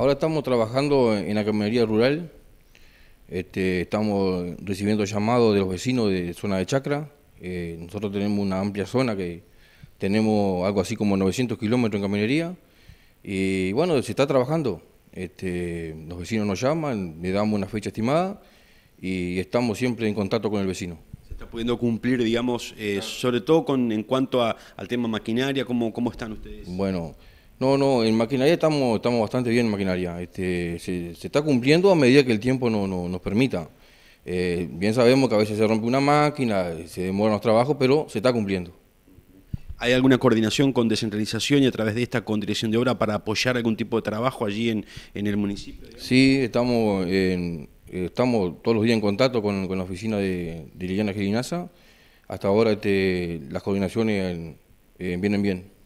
Ahora estamos trabajando en la camionería rural. Este, estamos recibiendo llamados de los vecinos de zona de Chacra. Eh, nosotros tenemos una amplia zona que tenemos algo así como 900 kilómetros en camionería. Y bueno, se está trabajando. Este, los vecinos nos llaman, le damos una fecha estimada y estamos siempre en contacto con el vecino. ¿Se está pudiendo cumplir, digamos, eh, sobre todo con, en cuanto al tema maquinaria? ¿cómo, ¿Cómo están ustedes? Bueno. No, no, en maquinaria estamos, estamos bastante bien en maquinaria. Este, se, está cumpliendo a medida que el tiempo no, nos permita. Eh, bien sabemos que a veces se rompe una máquina, se demoran los trabajos, pero se está cumpliendo. ¿Hay alguna coordinación con descentralización y a través de esta con dirección de obra para apoyar algún tipo de trabajo allí en, el municipio? Sí, estamos, estamos todos los días en contacto con, la oficina de, de Liliana Gelinaza. Hasta ahora este, las coordinaciones eh, vienen bien.